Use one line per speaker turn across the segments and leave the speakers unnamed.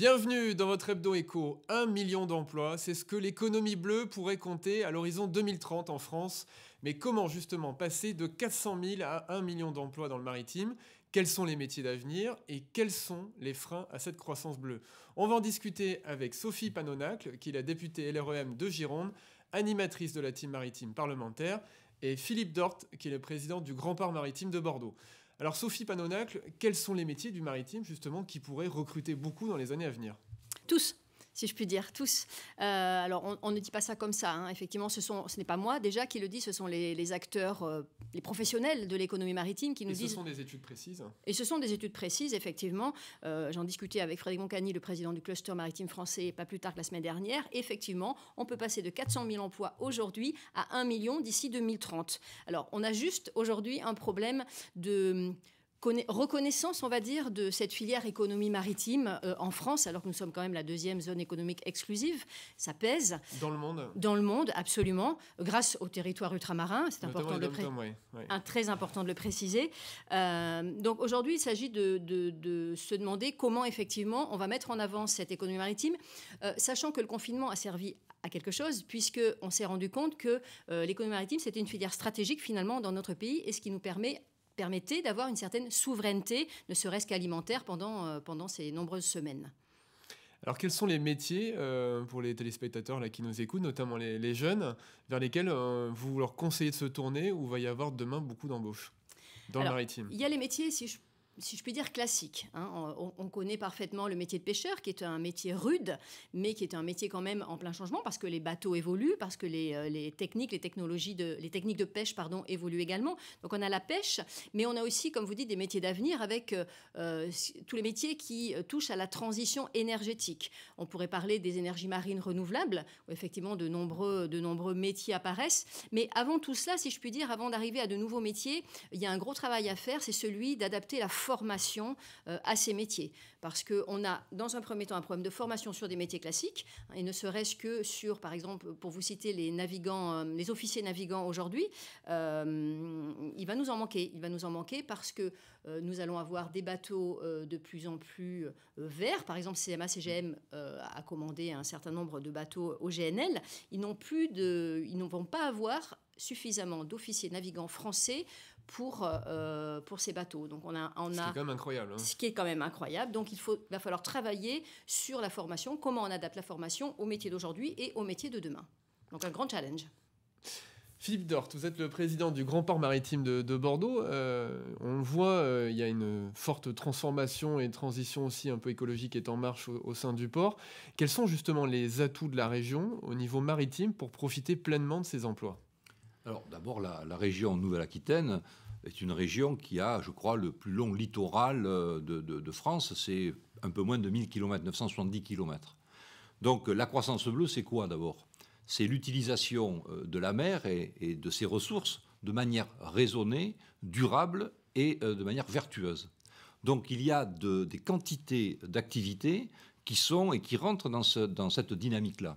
Bienvenue dans votre hebdo éco, 1 million d'emplois, c'est ce que l'économie bleue pourrait compter à l'horizon 2030 en France. Mais comment justement passer de 400 000 à 1 million d'emplois dans le maritime Quels sont les métiers d'avenir et quels sont les freins à cette croissance bleue On va en discuter avec Sophie Panonacle, qui est la députée LREM de Gironde, animatrice de la team maritime parlementaire, et Philippe Dort, qui est le président du Grand Port Maritime de Bordeaux. Alors Sophie Panonacle, quels sont les métiers du maritime justement qui pourraient recruter beaucoup dans les années à venir
Tous si je puis dire, tous. Euh, alors, on, ne dit pas ça comme ça. Hein. Effectivement, ce, ce n'est pas moi déjà qui le dit, ce sont les, acteurs, euh, les professionnels de l'économie maritime qui nous Et disent. Ce sont des
études précises.
Et ce sont des études précises, effectivement. Euh, j'en discutais avec Frédéric Moncani, le président du cluster maritime français, pas plus tard que la semaine dernière. Effectivement, on peut passer de 400 000 emplois aujourd'hui à 1 million d'ici 2030. Alors, on a juste aujourd'hui un problème de reconnaissance, on va dire, de cette filière économie maritime euh, en France, alors que nous sommes quand même la deuxième zone économique exclusive. Ça pèse. Dans
le monde Dans
le monde, absolument. Grâce au territoire ultramarin, c'est important de
le
très important de le préciser. Euh, donc aujourd'hui, il s'agit de, se demander comment effectivement on va mettre en avant cette économie maritime, euh, sachant que le confinement a servi à quelque chose, puisqu'on s'est rendu compte que l'économie maritime, c'était une filière stratégique finalement dans notre pays, et ce qui nous permet permettait d'avoir une certaine souveraineté, ne serait-ce qu'alimentaire, pendant, euh, pendant ces nombreuses semaines.
Alors quels sont les métiers euh, pour les téléspectateurs là, qui nous écoutent, notamment les, jeunes, vers lesquels euh, vous leur conseillez de se tourner ou va y avoir demain beaucoup d'embauches dans le maritime Il y a
les métiers, si je si je puis dire, classique. Hein. On, connaît parfaitement le métier de pêcheur, qui est un métier rude, mais qui est un métier quand même en plein changement, parce que les bateaux évoluent, parce que les, euh, techniques, les technologies, de, les techniques de pêche pardon, évoluent également. Donc on a la pêche, mais on a aussi, comme vous dites, des métiers d'avenir avec euh, euh, tous les métiers qui touchent à la transition énergétique. On pourrait parler des énergies marines renouvelables, où effectivement de nombreux, de nombreux métiers apparaissent. Mais avant tout cela, si je puis dire, avant d'arriver à de nouveaux métiers, il y a un gros travail à faire, c'est celui d'adapter la formation euh, à ces métiers. Parce qu'on a, dans un premier temps, un problème de formation sur des métiers classiques, hein, et ne serait-ce que sur, par exemple, pour vous citer les navigants, euh, les officiers navigants aujourd'hui, euh, il va nous en manquer. Il va nous en manquer parce que nous allons avoir des bateaux de plus en plus verts. Par exemple, CMA, CGM a commandé un certain nombre de bateaux au GNL. Ils n'ont plus de, ils ne vont pas avoir suffisamment d'officiers navigants français pour, euh, euh, pour ces bateaux. Donc on a, on ce qui est quand même incroyable. Hein. Ce qui est quand même incroyable. Donc il faut, va falloir travailler sur la formation, comment on adapte la formation au métier d'aujourd'hui et au métier de demain. Donc un grand challenge.
Philippe Dort, vous êtes le président du Grand Port Maritime de, Bordeaux. Euh, on le voit, il y a une forte transformation et transition aussi un peu écologique qui est en marche au, sein du port. Quels sont justement les atouts de la région au niveau maritime pour profiter pleinement de ces emplois
alors d'abord, la, région Nouvelle-Aquitaine est une région qui a, je crois, le plus long littoral euh, de, France. C'est un peu moins de 1000 km, 970 km. Donc la croissance bleue, c'est quoi d'abord C'est l'utilisation euh, de la mer et, de ses ressources de manière raisonnée, durable et euh, de manière vertueuse. Donc il y a des quantités d'activités qui sont et qui rentrent dans, cette dynamique-là.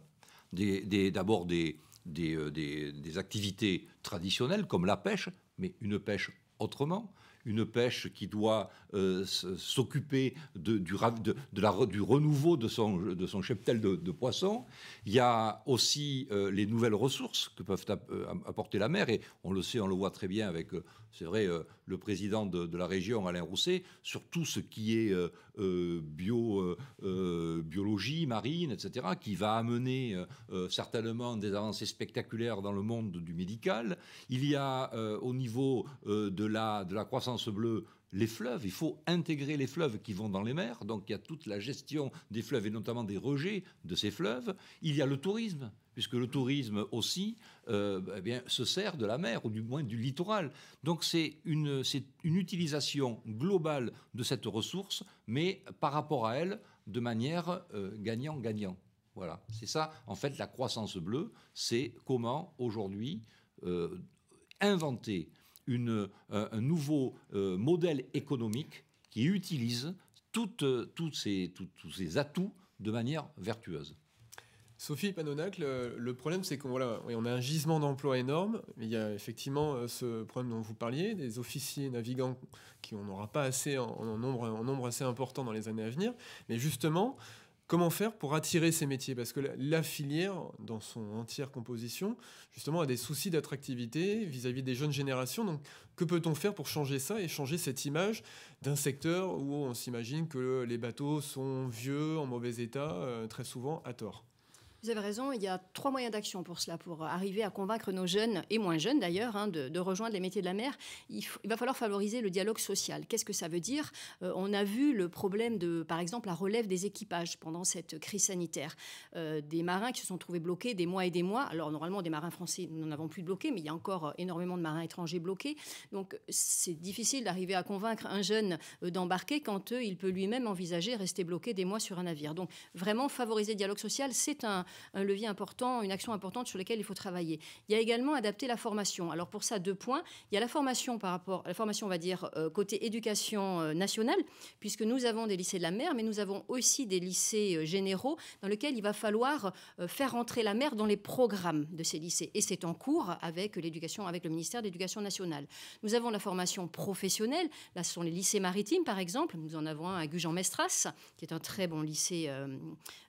D'abord des euh, des, activités traditionnelles comme la pêche, mais une pêche autrement, une pêche qui doit euh, s'occuper du, de, du renouveau de son, de son cheptel de, poissons. Il y a aussi euh, les nouvelles ressources que peuvent euh, apporter la mer. Et on le sait, on le voit très bien avec, c'est vrai, le président de, la région, Alain Rousset, sur tout ce qui est bio, biologie marine, etc., qui va amener certainement des avancées spectaculaires dans le monde du médical. Il y a au niveau de la croissance bleue les fleuves. Il faut intégrer les fleuves qui vont dans les mers. Donc il y a toute la gestion des fleuves et notamment des rejets de ces fleuves. Il y a le tourisme puisque le tourisme aussi euh, eh bien, se sert de la mer, ou du moins du littoral. Donc c'est une, une utilisation globale de cette ressource, mais par rapport à elle, de manière euh, gagnant-gagnant. voilà, c'est ça, en fait, la croissance bleue, c'est comment aujourd'hui euh, inventer une, euh, un nouveau euh, modèle économique qui utilise toutes, euh, toutes ces, tous ces atouts de manière vertueuse. Sophie Panonacle, le problème c'est
qu'on voilà, on a un gisement d'emplois énorme. Il y a effectivement ce problème dont vous parliez, des officiers navigants qui on n'aura pas assez en, nombre, en nombre assez important dans les années à venir. Mais justement, Comment faire pour attirer ces métiers Parce que la, filière, dans son entière composition, justement, a des soucis d'attractivité vis-à-vis des jeunes générations. Donc, que peut-on faire pour changer ça et changer cette image d'un secteur où on s'imagine que les bateaux sont vieux, en mauvais état, euh, très souvent à tort
vous avez raison, il y a trois moyens d'action pour cela, pour arriver à convaincre nos jeunes, et moins jeunes d'ailleurs, hein, de, rejoindre les métiers de la mer. Il, va falloir favoriser le dialogue social. Qu'est-ce que ça veut dire euh, On a vu le problème de, par exemple, la relève des équipages pendant cette crise sanitaire. Euh, des marins qui se sont trouvés bloqués des mois et des mois. Alors normalement, des marins français, nous n'en avons plus de bloqués, mais il y a encore énormément de marins étrangers bloqués. Donc c'est difficile d'arriver à convaincre un jeune euh, d'embarquer quand il peut lui-même envisager rester bloqué des mois sur un navire. Donc vraiment favoriser le dialogue social, c'est un, un levier important, une action importante sur laquelle il faut travailler. Il y a également adapter la formation. Alors pour ça, deux points. Il y a la formation par rapport, la formation, on va dire, euh, côté éducation euh, nationale, puisque nous avons des lycées de la mer, mais nous avons aussi des lycées euh, généraux dans lesquels il va falloir faire entrer la mer dans les programmes de ces lycées. Et c'est en cours avec l'éducation, avec le ministère de l'Éducation nationale. Nous avons la formation professionnelle. Là, ce sont les lycées maritimes, par exemple. Nous en avons un à Gujan-Mestras, qui est un très bon lycée.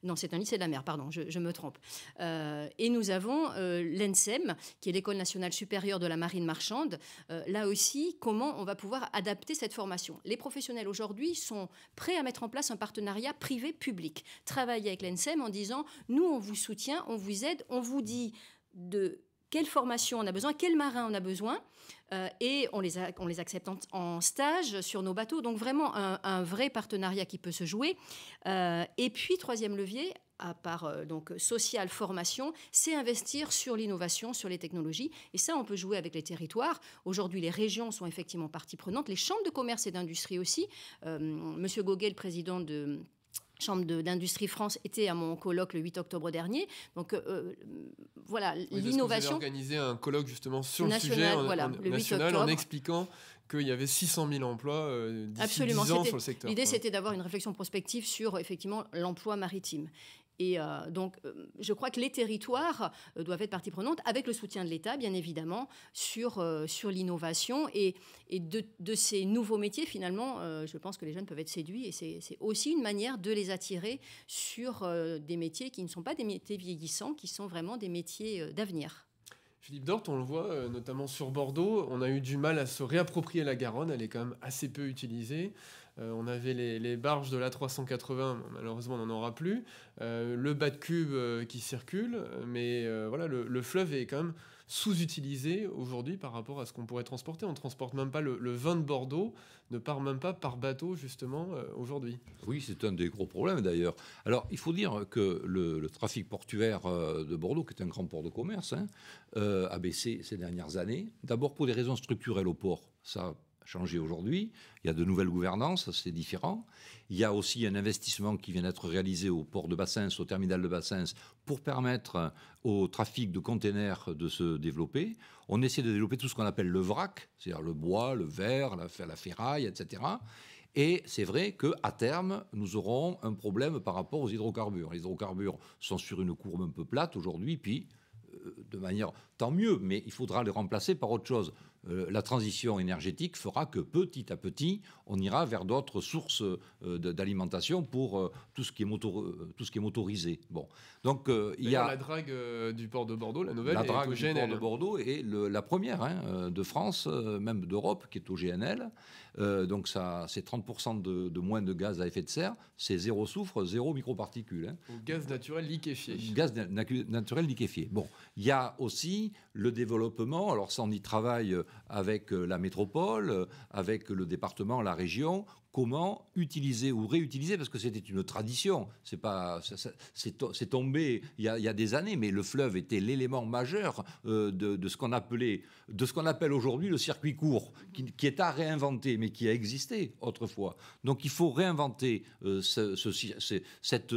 non, c'est un lycée de la mer, pardon. Je, je me euh, et nous avons euh, l'ENSEM, qui est l'École nationale supérieure de la marine marchande. Euh, là aussi, comment on va pouvoir adapter cette formation Les professionnels aujourd'hui sont prêts à mettre en place un partenariat privé-public. Travailler avec l'ENSEM en disant, nous, on vous soutient, on vous aide, on vous dit de quelle formation on a besoin, quel marin on a besoin, et on les, les accepte en, stage sur nos bateaux. Donc vraiment un, vrai partenariat qui peut se jouer. et puis, troisième levier, à part euh, donc social formation, c'est investir sur l'innovation, sur les technologies. Et ça, on peut jouer avec les territoires. Aujourd'hui, les régions sont effectivement partie prenante, les chambres de commerce et d'industrie aussi. Euh, Monsieur Goguet, le président de Chambre d'industrie France était à mon colloque le 8 octobre dernier. Donc voilà, euh, voilà, oui, l'innovation.
organisé un colloque justement sur le sujet en, national, en expliquant qu'il y avait 600 000 emplois euh, d'ici sur le secteur. L'idée, c'était
d'avoir une réflexion prospective sur effectivement l'emploi maritime. Et euh, donc, euh, je crois que les territoires euh, doivent être partie prenante, avec le soutien de l'État, bien évidemment, sur, l'innovation et, de, ces nouveaux métiers, finalement, je pense que les jeunes peuvent être séduits et c'est aussi une manière de les attirer sur des métiers qui ne sont pas des métiers vieillissants, qui sont vraiment des métiers d'avenir.
Philippe Dort, on le voit euh, notamment sur Bordeaux, on a eu du mal à se réapproprier la Garonne, elle est quand même assez peu utilisée. Euh, on avait les, barges de l'A380, malheureusement on n'en aura plus, euh, le bas de cube qui circule, mais voilà, le, fleuve est quand même sous-utilisé aujourd'hui par rapport à ce qu'on pourrait transporter. On transporte même pas le,
vin de Bordeaux, ne part même pas par bateau justement euh, aujourd'hui. Oui, c'est un des gros problèmes d'ailleurs. Alors il faut dire que le, trafic portuaire euh, de Bordeaux, qui est un grand port de commerce, hein, euh, a baissé ces dernières années. D'abord pour des raisons structurelles au port. Ça changé aujourd'hui. Il y a de nouvelles gouvernances, c'est différent. Il y a aussi un investissement qui vient d'être réalisé au port de Bassins, au terminal de Bassins, pour permettre au trafic de containers de se développer. On essaie de développer tout ce qu'on appelle le vrac, c'est-à-dire le bois, le verre, la, ferraille, etc. Et c'est vrai que à terme, nous aurons un problème par rapport aux hydrocarbures. Les hydrocarbures sont sur une courbe un peu plate aujourd'hui, puis euh, de manière tant mieux, mais il faudra les remplacer par autre chose. Euh, la transition énergétique fera que petit à petit, on ira vers d'autres sources euh, d'alimentation pour euh, tout, ce qui est motorisé. Bon. Donc, il y a. La
drague du port de Bordeaux, la nouvelle. est du port de
Bordeaux est la première hein, de France, même d'Europe, qui est au GNL. donc, c'est 30% de, moins de gaz à effet de serre. C'est zéro soufre, zéro microparticules. Hein. Gaz naturel liquéfié. Gaz naturel liquéfié. Bon. Il y a aussi le développement, alors ça on y travaille avec euh, la métropole, euh, avec le département, la région, comment utiliser ou réutiliser, parce que c'était une tradition, c'est pas, c'est tombé il y, a, des années, mais le fleuve était l'élément majeur euh, de, ce qu'on appelait, de ce qu'on appelle aujourd'hui le circuit court, qui, est à réinventer, mais qui a existé autrefois. Donc il faut réinventer cette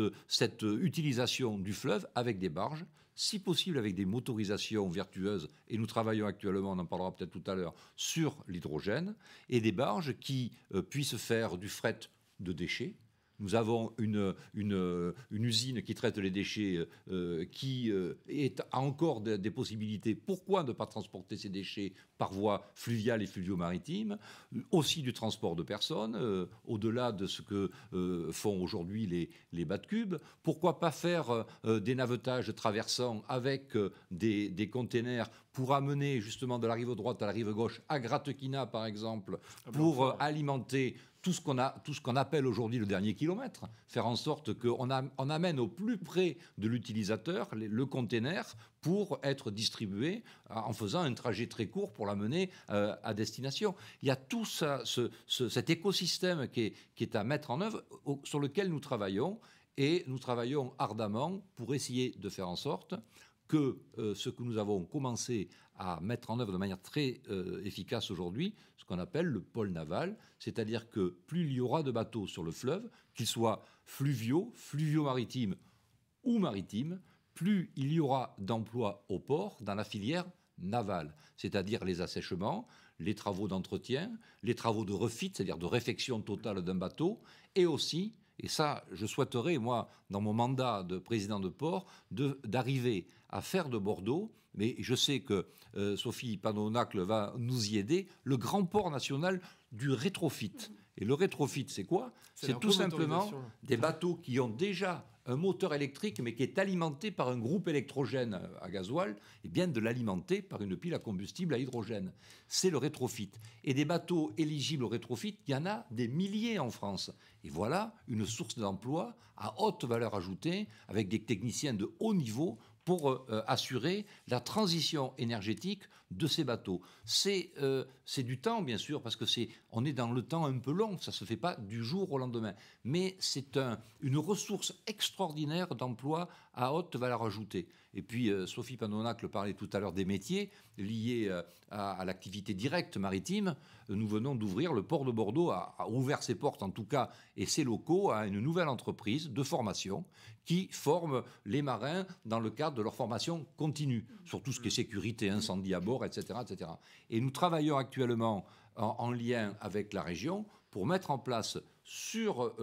utilisation du fleuve avec des barges, si possible avec des motorisations vertueuses, et nous travaillons actuellement, on en parlera peut-être tout à l'heure, sur l'hydrogène, et des barges qui euh, puissent faire du fret de déchets, nous avons une, usine qui traite les déchets euh, qui euh, est, a encore des possibilités. Pourquoi ne pas transporter ces déchets par voie fluviale et fluvio-maritime Aussi du transport de personnes, euh, au-delà de ce que font aujourd'hui les, les bas de cubes. Pourquoi pas faire des navetages traversants avec des, containers pour amener justement de la rive droite à la rive gauche, à Gratekina par exemple, ah, pour alimenter tout ce qu'on appelle aujourd'hui le dernier kilomètre, faire en sorte qu'on amène au plus près de l'utilisateur le container pour être distribué euh, en faisant un trajet très court pour l'amener euh, à destination. Il y a tout cet écosystème qui est, à mettre en œuvre, sur lequel nous travaillons, et nous travaillons ardemment pour essayer de faire en sorte que euh, ce que nous avons commencé à mettre en œuvre de manière très euh, efficace aujourd'hui, ce qu'on appelle le pôle naval, c'est-à-dire que plus il y aura de bateaux sur le fleuve, qu'ils soient fluviaux, fluvio-maritimes ou maritimes, plus il y aura d'emplois au port dans la filière navale, c'est-à-dire les assèchements, les travaux d'entretien, les travaux de refit, c'est-à-dire de réfection totale d'un bateau, et aussi et ça, je souhaiterais, moi, dans mon mandat de président de port, d'arriver à faire de Bordeaux, mais je sais que euh, Sophie Panonacle va nous y aider, le grand port national du rétrofit. Et le rétrofit, c'est quoi C'est tout simplement des bateaux qui ont déjà un moteur électrique, mais qui est alimenté par un groupe électrogène euh, à gasoil, et bien de l'alimenter par une pile à combustible à hydrogène. C'est le rétrofit. Et des bateaux éligibles au rétrofit, il y en a des milliers en France. Et voilà une source d'emploi à haute valeur ajoutée, avec des techniciens de haut niveau pour euh, euh, assurer la transition énergétique de ces bateaux. Euh, c'est du temps, bien sûr, parce que c'est on est dans le temps un peu long, ça ne se fait pas du jour au lendemain. Mais c'est une ressource extraordinaire d'emploi à haute valeur ajoutée. Et puis, euh, Sophie Panonacle parlait tout à l'heure des métiers liés euh, à, l'activité directe maritime. Euh, nous venons d'ouvrir, le port de Bordeaux a, ouvert ses portes, en tout cas, et ses locaux à une nouvelle entreprise de formation qui forme les marins dans le cadre de leur formation continue, sur tout ce qui est sécurité, incendie à bord, etc. etc. Et nous travaillons actuellement en, lien avec la région pour mettre en place sur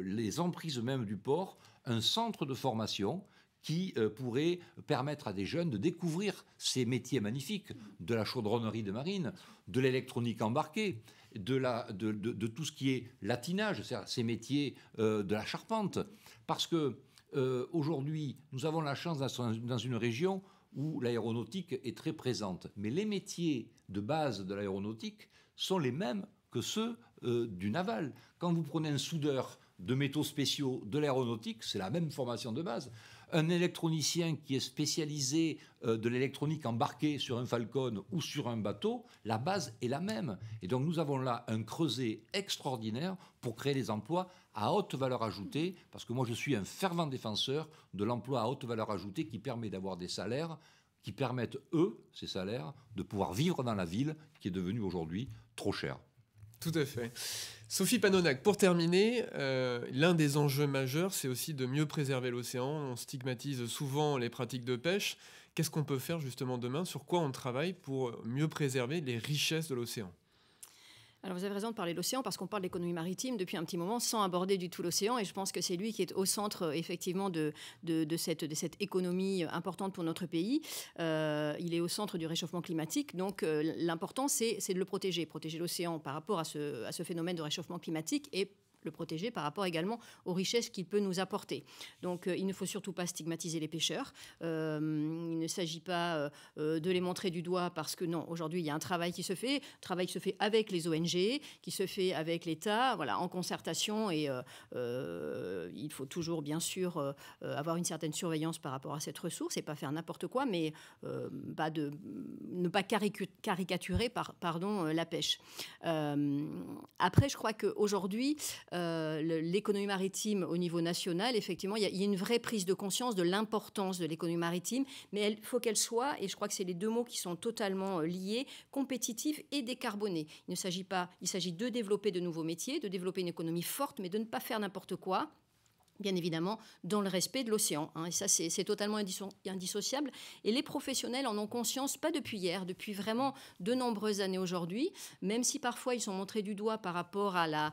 les emprises même du port un centre de formation qui euh, pourrait permettre à des jeunes de découvrir ces métiers magnifiques de la chaudronnerie de marine, de l'électronique embarquée, de, la, de, tout ce qui est latinage, c'est-à-dire ces métiers euh, de la charpente. Parce que euh, aujourd'hui, nous avons la chance d'être dans une région où l'aéronautique est très présente. Mais les métiers de base de l'aéronautique sont les mêmes que ceux du naval. Quand vous prenez un soudeur de métaux spéciaux de l'aéronautique, c'est la même formation de base un électronicien qui est spécialisé euh, de l'électronique embarquée sur un Falcon ou sur un bateau, la base est la même. Et donc nous avons là un creuset extraordinaire pour créer des emplois à haute valeur ajoutée, parce que moi je suis un fervent défenseur de l'emploi à haute valeur ajoutée qui permet d'avoir des salaires qui permettent, eux, ces salaires, de pouvoir vivre dans la ville qui est devenue aujourd'hui trop chère. Tout à fait. Sophie Panonac, pour terminer, euh, l'un des enjeux majeurs, c'est
aussi de mieux préserver l'océan. On stigmatise souvent les pratiques de pêche. Qu'est-ce qu'on peut faire justement demain Sur quoi on travaille pour mieux préserver les richesses de l'océan
alors vous avez raison de parler de l'océan parce qu'on parle d'économie maritime depuis un petit moment sans aborder du tout l'océan et je pense que c'est lui qui est au centre euh, effectivement de, de, cette, de cette, économie euh, importante pour notre pays. Euh, il est au centre du réchauffement climatique donc l'important c'est de le protéger, protéger l'océan par rapport à ce, à ce phénomène de réchauffement climatique et le protéger par rapport également aux richesses qu'il peut nous apporter. Donc euh, il ne faut surtout pas stigmatiser les pêcheurs. Euh, il ne s'agit pas euh, de les montrer du doigt parce que non, aujourd'hui il y a un travail qui se fait, un travail qui se fait avec les ONG, qui se fait avec l'État, voilà, en concertation et il faut toujours bien sûr avoir une certaine surveillance par rapport à cette ressource et pas faire n'importe quoi, mais pas de, ne pas caricaturer par, pardon, la pêche. après, je crois qu'aujourd'hui, euh, l'économie maritime au niveau national, effectivement, il y, a, y a une vraie prise de conscience de l'importance de l'économie maritime, mais il faut qu'elle soit, et je crois que c'est les deux mots qui sont totalement euh, liés, compétitif et décarbonée. Il ne s'agit pas, il s'agit de développer de nouveaux métiers, de développer une économie forte, mais de ne pas faire n'importe quoi bien évidemment, dans le respect de l'océan. Hein. Et ça, c'est totalement indissociable. Et les professionnels en ont conscience, pas depuis hier, depuis vraiment de nombreuses années aujourd'hui, même si parfois ils sont montrés du doigt par rapport à la,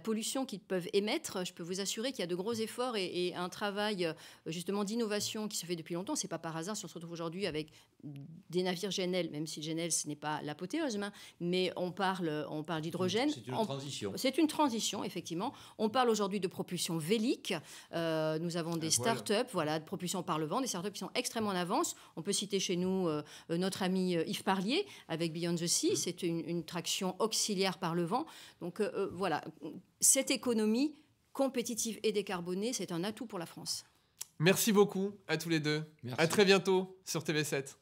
pollution qu'ils peuvent émettre. Je peux vous assurer qu'il y a de gros efforts et, un travail euh, justement d'innovation qui se fait depuis longtemps. C'est pas par hasard si on se retrouve aujourd'hui avec des navires GNL, même si GNL, ce n'est pas l'apothéose, hein. mais on parle, on parle d'hydrogène. C'est une transition. C'est une transition, effectivement. On parle aujourd'hui de propulsion vélique. Euh, nous avons des start startups, voilà, de propulsion par le vent, des startups qui sont extrêmement en avance. On peut citer chez nous euh, notre ami euh, Yves Parlier avec Beyond the Sea. Mm-hmm. C'est une, traction auxiliaire par le vent. Donc voilà, cette économie compétitive et décarbonée, c'est un atout pour la France.
Merci beaucoup à tous les deux. À très bientôt sur TV7.